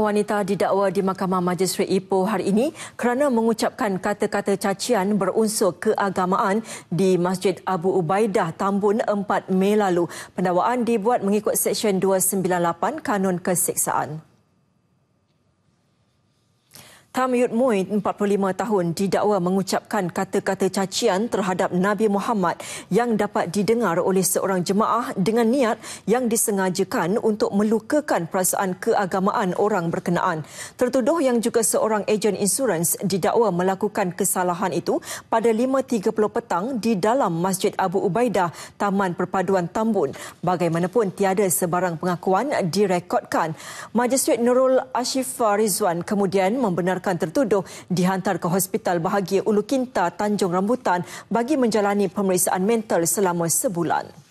wanita didakwa di Mahkamah Majistret Ipoh hari ini kerana mengucapkan kata-kata cacian berunsur keagamaan di Masjid Abu Ubaidah Tambun 4 Mei lalu. Pendakwaan dibuat mengikut Seksyen 298 Kanun Keseksaan. Tam Yud Mui, 45 tahun, didakwa mengucapkan kata-kata cacian terhadap Nabi Muhammad yang dapat didengar oleh seorang jemaah dengan niat yang disengajakan untuk melukakan perasaan keagamaan orang berkenaan. Tertuduh yang juga seorang ejen insurans didakwa melakukan kesalahan itu pada 5.30 petang di dalam Masjid Abu Ubaidah, Taman Perpaduan Tambun. Bagaimanapun, tiada sebarang pengakuan direkodkan. Majlis Nurul Ashifah Rizwan kemudian membenarkan akan tertuduh dihantar ke Hospital Bahagia Ulu Kinta Tanjung Rambutan bagi menjalani pemeriksaan mental selama sebulan.